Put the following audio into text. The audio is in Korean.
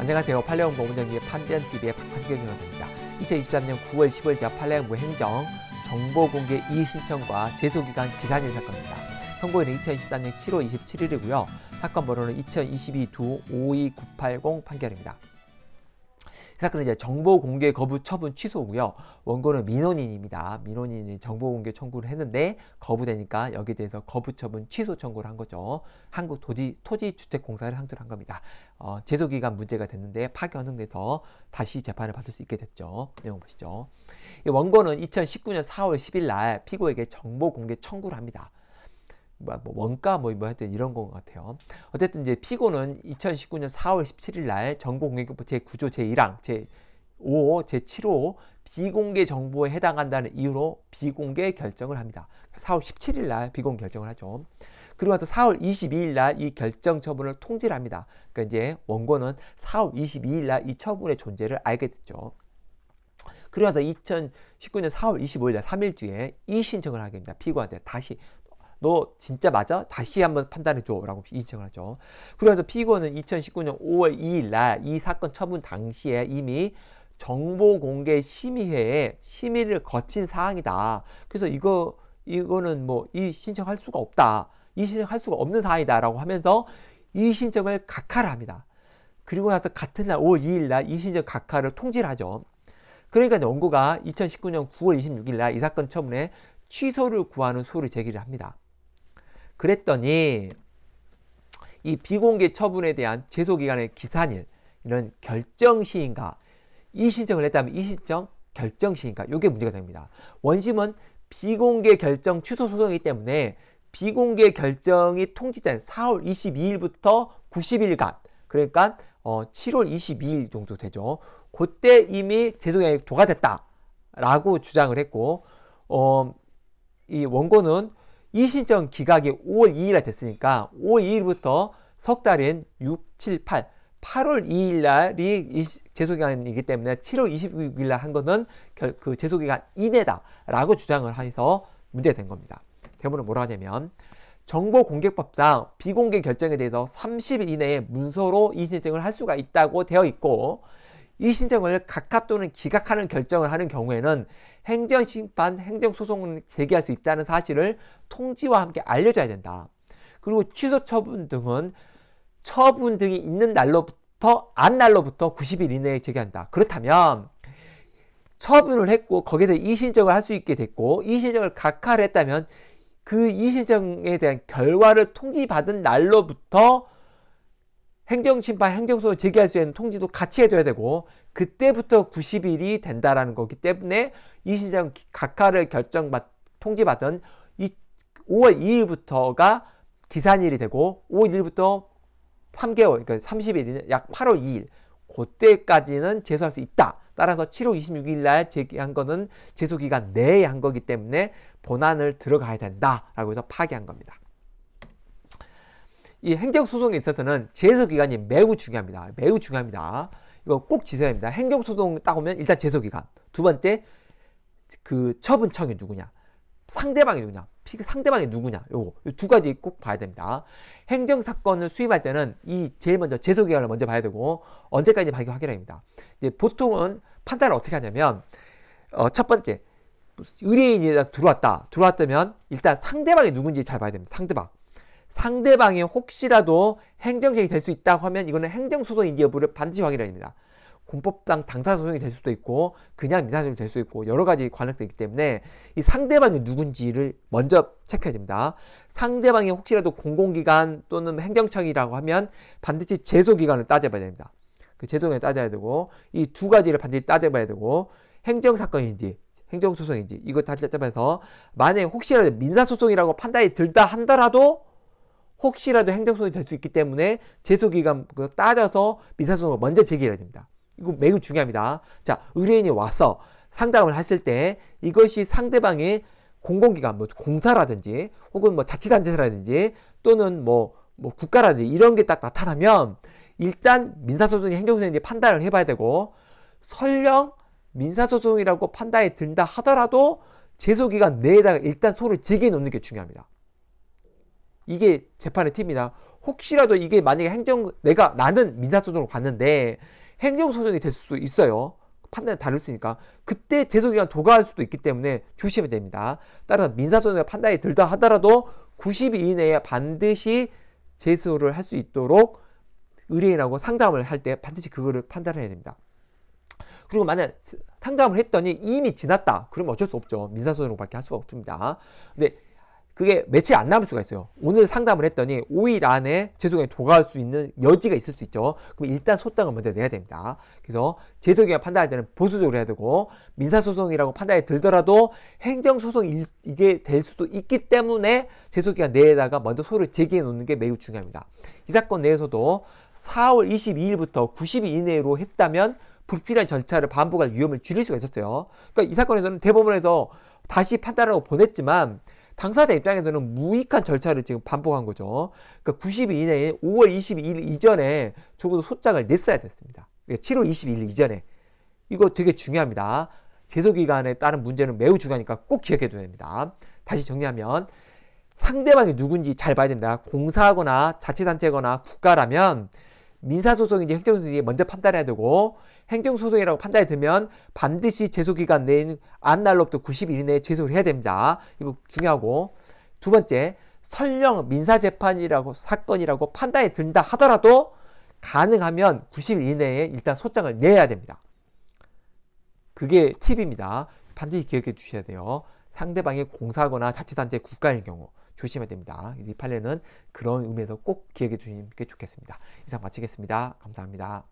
안녕하세요. 팔레온 고문정기의 판변TV의 판변위원입니다. 2023년 9월 10일 자 팔레온 무행정 정보공개 이의신청과 제소기간 기산인 사건입니다. 선고일은 2023년 7월 27일이고요. 사건 번호는 2 0 2 2 2 9 8 0 판결입니다. 그 사건은 이제 정보 공개 거부 처분 취소고요. 원고는 민원인입니다. 민원인이 정보 공개 청구를 했는데 거부되니까 여기에 대해서 거부 처분 취소 청구를 한 거죠. 한국 도지, 토지주택공사를 상대로 한 겁니다. 어, 제소기간 문제가 됐는데 파기 헌정돼서 다시 재판을 받을 수 있게 됐죠. 내용 보시죠. 원고는 2019년 4월 10일 날 피고에게 정보 공개 청구를 합니다. 뭐, 뭐 원가 뭐, 뭐 하여튼 이런 것 같아요. 어쨌든 이제 피고는 2019년 4월 17일 날전공의교부 제9조 제1항 제5호 제7호 비공개 정보에 해당한다는 이유로 비공개 결정을 합니다. 4월 17일 날 비공개 결정을 하죠. 그리고 또 4월 22일 날 이 결정 처분을 통지를 합니다. 그러니까 이제 원고는 4월 22일 날 이 처분의 존재를 알게 됐죠. 그리고또 2019년 4월 25일 날 3일 뒤에 이신청을 하게 됩니다. 피고한테 다시 너 진짜 맞아? 다시 한 번 판단해줘 라고 이청을 하죠. 그래서 피고는 2019년 5월 2일 날 이 사건 처분 당시에 이미 정보공개 심의회에 심의를 거친 사항이다. 그래서 이거 이거는 뭐 이 신청할 수가 없다. 이 신청할 수가 없는 사항이다라고 하면서 이 신청을 각하를 합니다. 그리고 나서 같은 날 5월 2일 날 이 신청 각하를 통지를 하죠. 그러니까 연구가 2019년 9월 26일 날 이 사건 처분에 취소를 구하는 소를 제기를 합니다. 그랬더니 이 비공개 처분에 대한 제소기간의 기산일 이런 결정시인가 이신청을 했다면 이신청 결정시인가 이게 문제가 됩니다. 원심은 비공개 결정 취소 소송이기 때문에 비공개 결정이 통지된 4월 22일부터 90일간 그러니까 어, 7월 22일 정도 되죠. 그때 이미 제소기간이 도가 됐다라고 주장을 했고 어, 이 원고는 이 신청 기각이 5월 2일에 됐으니까 5월 2일부터 석 달인 6, 7, 8, 8월 2일 날이 재소기간이기 때문에 7월 26일 날한 거는 그재소기간 이내다라고 주장을 해서 문제된 겁니다. 대문은 뭐라 하냐면 정보공개법상 비공개 결정에 대해서 30일 이내에 문서로 이 신청을 할 수가 있다고 되어 있고 이 신청을 각합 또는 기각하는 결정을 하는 경우에는 행정심판, 행정소송을 제기할 수 있다는 사실을 통지와 함께 알려줘야 된다. 그리고 취소 처분 등은 처분 등이 있는 날로부터 안 날로부터 90일 이내에 제기한다. 그렇다면 처분을 했고 거기에 대해 이신청을 할 수 있게 됐고 이신청을 각하를 했다면 그 이신청에 대한 결과를 통지받은 날로부터 행정심판, 행정소송 제기할 수 있는 통지도 같이 해줘야 되고 그때부터 90일이 된다라는 거기 때문에 이 시장 각하를 결정 받, 통지받은 이 5월 2일부터가 기산일이 되고 5월 1일부터 3개월, 그러니까 30일, 약 8월 2일 그때까지는 제소할 수 있다. 따라서 7월 26일 날 제기한 거는 제소기간 내에 한 거기 때문에 본안을 들어가야 된다라고 해서 파기한 겁니다. 이 행정소송에 있어서는 제소기간이 매우 중요합니다. 매우 중요합니다. 이거 꼭 지셔야 합니다. 행정소송 딱 오면 일단 제소기간. 두 번째, 그 처분청이 누구냐. 상대방이 누구냐. 상대방이 누구냐. 요거. 두 가지 꼭 봐야 됩니다. 행정사건을 수입할 때는 이 제일 먼저 제소기간을 먼저 봐야 되고, 언제까지 발견하기라 니다 이제 보통은 판단을 어떻게 하냐면, 어, 첫 번째, 의뢰인이 들어왔다. 들어왔다면 일단 상대방이 누군지 잘 봐야 됩니다. 상대방. 상대방이 혹시라도 행정소이될 수 있다고 하면 이거는 행정소송인지 여부를 반드시 확인합니다공법상 당사소송이 될 수도 있고 그냥 민사소송이 될수 있고 여러 가지 관련성이 있기 때문에 이 상대방이 누군지를 먼저 체크해야 됩니다. 상대방이 혹시라도 공공기관 또는 행정청이라고 하면 반드시 제소기관을 따져봐야 됩니다. 그 제소기관을 따져야 되고 이 두 가지를 반드시 따져봐야 되고 행정사건인지 행정소송인지 이거 다 따져봐서 만약 에 혹시라도 민사소송이라고 판단이 들다 한다라도 혹시라도 행정소송이 될 수 있기 때문에 제소기간 그 따져서 민사소송을 먼저 제기해야 됩니다. 이거 매우 중요합니다. 자, 의뢰인이 와서 상담을 했을 때 이것이 상대방의 공공기관, 뭐 공사라든지 혹은 뭐 자치단체라든지 또는 뭐, 뭐 국가라든지 이런 게 딱 나타나면 일단 민사소송이 행정소송인지 판단을 해봐야 되고 설령 민사소송이라고 판단이 든다 하더라도 제소기간 내에다가 일단 소를 제기해 놓는 게 중요합니다. 이게 재판의 팁이다. 혹시라도 이게 만약에 행정 내가 나는 민사소송으로 갔는데 행정소송이 될 수 있어요. 판단이 다를 수 있으니까 그때 재소기간 도가할 수도 있기 때문에 조심해야 됩니다. 따라서 민사소송의 판단이 들다 하더라도 90일 이내에 반드시 제소를 할 수 있도록 의뢰인하고 상담을 할 때 반드시 그거를 판단해야 됩니다. 그리고 만약 상담을 했더니 이미 지났다. 그러면 어쩔 수 없죠. 민사소송으로밖에 할 수가 없습니다. 근데 그게 며칠 안 남을 수가 있어요. 오늘 상담을 했더니 5일 안에 재소경이 도가할수 있는 여지가 있을 수 있죠. 그럼 일단 소장을 먼저 내야 됩니다. 그래서 재소경이 판단할 때는 보수적으로 해야 되고 민사소송이라고 판단이 들더라도 행정소송이 이게 될 수도 있기 때문에 재소기간 내에다가 먼저 소를 제기해 놓는 게 매우 중요합니다. 이 사건 내에서도 4월 22일부터 90일 이내로 했다면 불필요한 절차를 반복할 위험을 줄일 수가 있었어요. 그러니까 이 사건에서는 대법원에서 다시 판단하고 보냈지만 당사자 입장에서는 무익한 절차를 지금 반복한 거죠. 그러니까 9 2일에 5월 22일 이전에 적어도 소장을 냈어야 됐습니다. 그러니까 7월 22일 이전에. 이거 되게 중요합니다. 제소기간에 따른 문제는 매우 중요하니까 꼭 기억해 둬야 됩니다. 다시 정리하면 상대방이 누군지 잘 봐야 됩니다. 공사하거나 자치단체거나 국가라면 민사소송인지 행정소송인지 먼저 판단해야 되고 행정소송이라고 판단이 되면 반드시 제소기간 내인 안 날로부터 90일 이내에 제소를 해야 됩니다. 이거 중요하고 두 번째 설령 민사재판이라고 사건이라고 판단이 든다 하더라도 가능하면 90일 이내에 일단 소장을 내야 됩니다. 그게 팁입니다. 반드시 기억해 주셔야 돼요. 상대방이 공사거나 자치단체 국가인 경우 조심해야 됩니다. 이 판례는 그런 의미에서 꼭 기억해 주시는 좋겠습니다. 이상 마치겠습니다. 감사합니다.